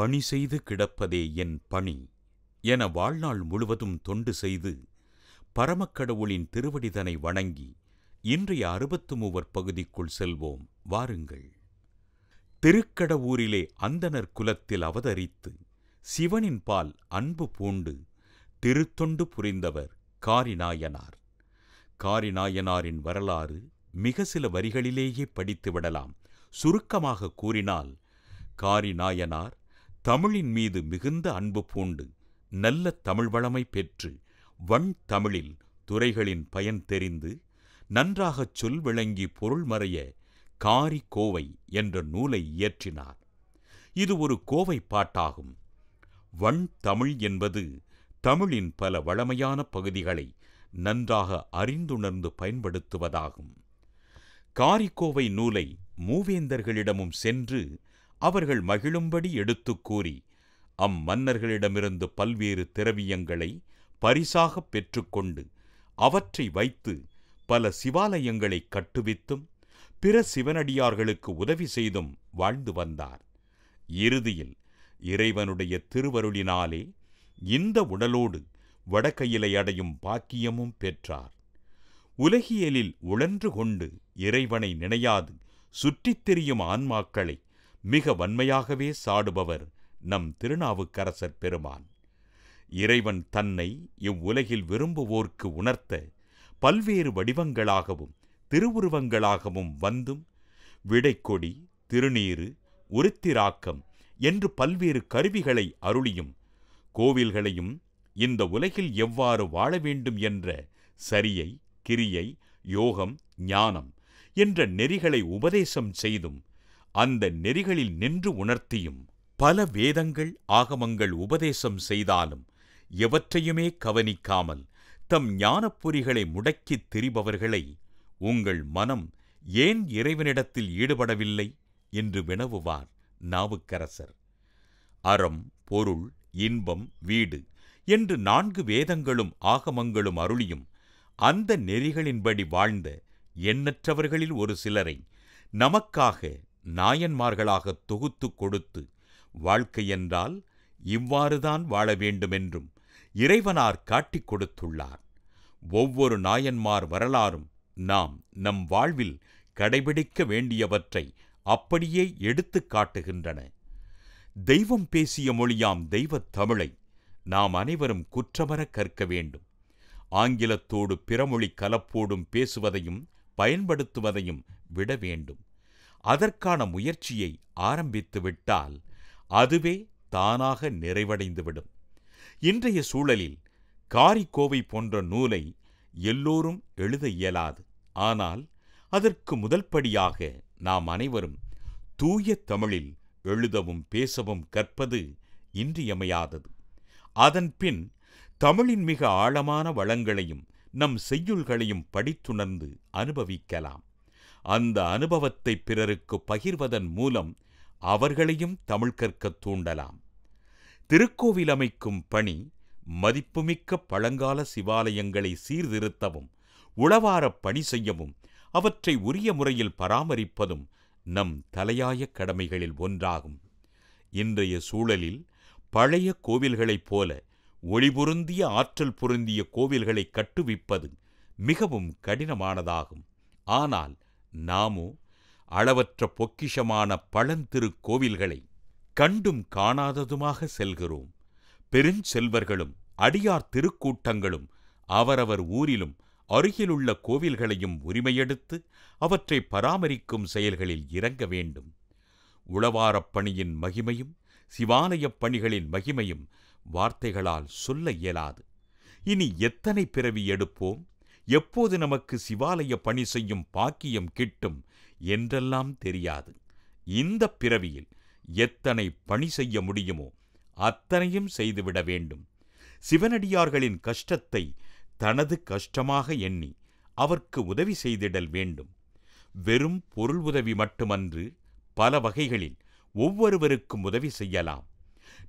பணி செய்து கிடப்பதே என் பணி என வாழ்நாள் முழுவதும் தொண்டு செய்து பரமக்கடவுளின் திருவடிதனை வணங்கி இன்றைய அறுபத்து மூவர் பகுதிக்குள் செல்வோம் வாருங்கள் திருக்கடவூரிலே அந்தனர் குலத்தில் அவதரித்து சிவனின் பால் அன்பு பூண்டு திருத்தொண்டு புரிந்தவர் காரிநாயனார் காரிநாயனாரின் வரலாறு மிக சில வரிகளிலேயே படித்துவிடலாம் சுருக்கமாக கூறினால் காரிநாயனார் தமிழின் மீது மிகுந்த அன்பு பூண்டு நல்ல தமிழ் வளமை பெற்று வண் தமிழில் துறைகளின் பயன் தெரிந்து நன்றாகச் சொல் விளங்கி பொருள் மறைய காரி கோவை என்ற நூலை இயற்றினார் இது ஒரு கோவை பாட்டாகும் வண் தமிழ் என்பது தமிழின் பல வளமையான பகுதிகளை நன்றாக அறிந்துணர்ந்து பயன்படுத்துவதாகும் காரிக்கோவை நூலை மூவேந்தர்களிடமும் சென்று அவர்கள் மகிழும்படி எடுத்துக் கூறி அம்மன்னர்களிடமிருந்து பல்வேறு திரவியங்களை பரிசாகப் பெற்றுக்கொண்டு அவற்றை வைத்து பல சிவாலயங்களை கட்டுவித்தும் பிற சிவனடியார்களுக்கு உதவி செய்தும் வாழ்ந்து வந்தார் இறுதியில் இறைவனுடைய திருவருளினாலே இந்த உடலோடு வடக்கையிலை அடையும் பாக்கியமும் பெற்றார் உலகியலில் உழன்று கொண்டு இறைவனை நினையாது சுற்றித் திரியும் ஆன்மாக்களை மிக வன்மையாகவே சாடுபவர் நம் திருநாவுக்கரசர் பெருமான் இறைவன் தன்னை இவ்வுலகில் விரும்புவோர்க்கு உணர்த்த பல்வேறு வடிவங்களாகவும் திருவுருவங்களாகவும் வந்தும் விடைக்கொடி திருநீறு உருத்திராக்கம் என்று பல்வேறு கருவிகளை அருளியும் கோவில்களையும் இந்த உலகில் எவ்வாறு வாழ வேண்டும் என்ற சரியை கிரியை யோகம் ஞானம் என்ற நெறிகளை உபதேசம் செய்தும் அந்த நெறிகளில் நின்று உணர்த்தியும் பல வேதங்கள் ஆகமங்கள் உபதேசம் செய்தாலும் எவற்றையுமே கவனிக்காமல் தம் ஞானப்பொறிகளை முடக்கித் திரிபவர்களை உங்கள் மனம் ஏன் இறைவனிடத்தில் ஈடுபடவில்லை என்று வினவுவார் நாவுக்கரசர் அறம் பொருள் இன்பம் வீடு என்று நான்கு வேதங்களும் ஆகமங்களும் அருளியும் அந்த நெறிகளின்படி வாழ்ந்த எண்ணற்றவர்களில் ஒரு சிலரை நமக்காக நாயன்மார்களாக தொகுத்து கொடுத்து வாழ்க்கையென்றால் இவ்வாறுதான் வாழ வேண்டுமென்றும் இறைவனார் காட்டிக் கொடுத்துள்ளார் ஒவ்வொரு நாயன்மார் வரலாறும் நாம் நம் வாழ்வில் கடைபிடிக்க வேண்டியவற்றை அப்படியே எடுத்துக் காட்டுகின்றன தெய்வம் பேசிய மொழியாம் தெய்வத் தமிழை நாம் அனைவரும் குற்றமர கற்க வேண்டும் ஆங்கிலத்தோடு பிறமொழி கலப்போடும் பேசுவதையும் பயன்படுத்துவதையும் விட வேண்டும் அதற்கான முயற்சியை ஆரம்பித்துவிட்டால் அதுவே தானாக நிறைவடைந்துவிடும் இன்றைய சூழலில் காரிக்கோவை போன்ற நூலை எல்லோரும் எழுத இயலாது ஆனால் அதற்கு முதல்படியாக நாம் அனைவரும் தூய தமிழில் எழுதவும் பேசவும் கற்பது இன்றியமையாதது அதன்பின் தமிழின் மிக ஆழமான வளங்களையும் நம் செய்யுள்களையும் படித்துணர்ந்து அனுபவிக்கலாம் அந்த அனுபவத்தை பிறருக்கு பகிர்வதன் மூலம் அவர்களையும் தமிழ் கற்கத் தூண்டலாம் திருக்கோவில் அமைக்கும் பணி மதிப்புமிக்க பழங்கால சிவாலயங்களை சீர்திருத்தவும் உளவாரப் பணி செய்யவும் அவற்றை உரிய முறையில் பராமரிப்பதும் நம் தலையாய கடமைகளில் ஒன்றாகும் இன்றைய சூழலில் பழைய கோவில்களைப் போல ஒளிபொருந்திய ஆற்றல் பொருந்திய கோவில்களை கட்டுவிப்பது மிகவும் கடினமானதாகும் ஆனால் நாமோ அளவற்ற பொக்கிஷமான பழந்திருக்கோவில்களை கண்டும் காணாததுமாக செல்கிறோம் பெருஞ்செல்வர்களும் அடியார் திருக்கூட்டங்களும் அவரவர் ஊரிலும் அருகிலுள்ள கோவில்களையும் உரிமையெடுத்து அவற்றை பராமரிக்கும் செயல்களில் இறங்க வேண்டும் உளவாரப் பணியின் மகிமையும் சிவாலயப் பணிகளின் மகிமையும் வார்த்தைகளால் சொல்ல இயலாது இனி எத்தனை பிறவி எடுப்போம் எப்போது நமக்கு சிவாலய பணி செய்யும் பாக்கியம் கிட்டும் என்றெல்லாம் தெரியாது இந்த பிறவியில் எத்தனை பணி செய்ய முடியுமோ அத்தனையும் செய்துவிட வேண்டும் சிவனடியார்களின் கஷ்டத்தை தனது கஷ்டமாக எண்ணி அவர்க்கு உதவி செய்திடல் வேண்டும் வெறும் பொருள் உதவி மட்டுமன்று பல வகைகளில் ஒவ்வொருவருக்கும் உதவி செய்யலாம்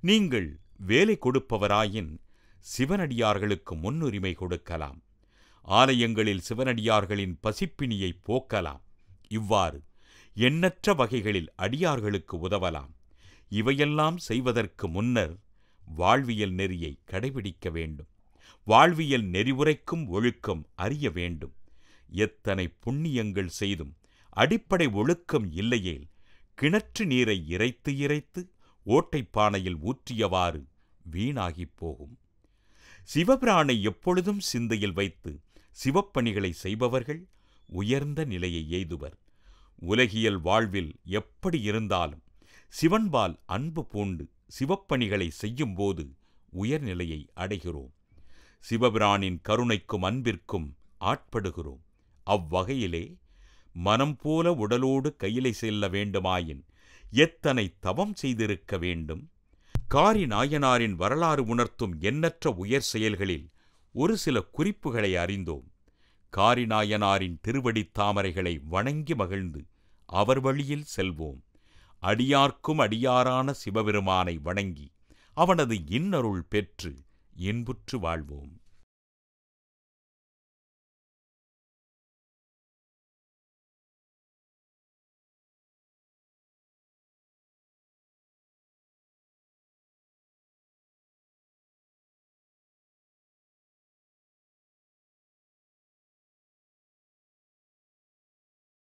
நீங்கள் வேலை கொடுப்பவராயின் சிவனடியார்களுக்கு முன்னுரிமை கொடுக்கலாம் ஆலயங்களில் சிவனடியார்களின் பசிப்பினியை போக்கலாம் இவ்வாறு எண்ணற்ற வகைகளில் அடியார்களுக்கு உதவலாம் இவையெல்லாம் செய்வதற்கு முன்னர் வாழ்வியல் நெறியை கடைபிடிக்க வேண்டும் வாழ்வியல் நெறிவுரைக்கும் ஒழுக்கம் அறிய வேண்டும் எத்தனை புண்ணியங்கள் செய்தும் அடிப்படை ஒழுக்கம் இல்லையேல் கிணற்று நீரை இறைத்து இறைத்து ஓட்டைப்பானையில் ஊற்றியவாறு வீணாகிப் போகும் சிவபிரானை எப்பொழுதும் சிந்தையில் வைத்து சிவப்பணிகளை செய்பவர்கள் உயர்ந்த நிலையை எய்துவர் உலகியல் வாழ்வில் எப்படி இருந்தாலும் சிவன்பால் அன்பு பூண்டு சிவப்பணிகளை செய்யும்போது உயர்நிலையை அடைகிறோம் சிவபிரானின் கருணைக்கும் அன்பிற்கும் ஆட்படுகிறோம் அவ்வகையிலே மனம் போல உடலோடு கையிலை செல்ல வேண்டுமாயின் எத்தனை தவம் செய்திருக்க வேண்டும் காரி நாயனாரின் வரலாறு உணர்த்தும் எண்ணற்ற உயர் செயல்களில் ஒரு சில குறிப்புகளை அறிந்தோம் காரிநாயனாரின் திருவடித் தாமரைகளை வணங்கி மகிழ்ந்து அவர் வழியில் செல்வோம் அடியார்க்கும் அடியாரான சிவபெருமானை வணங்கி அவனது இன்னருள் பெற்று இன்புற்று வாழ்வோம்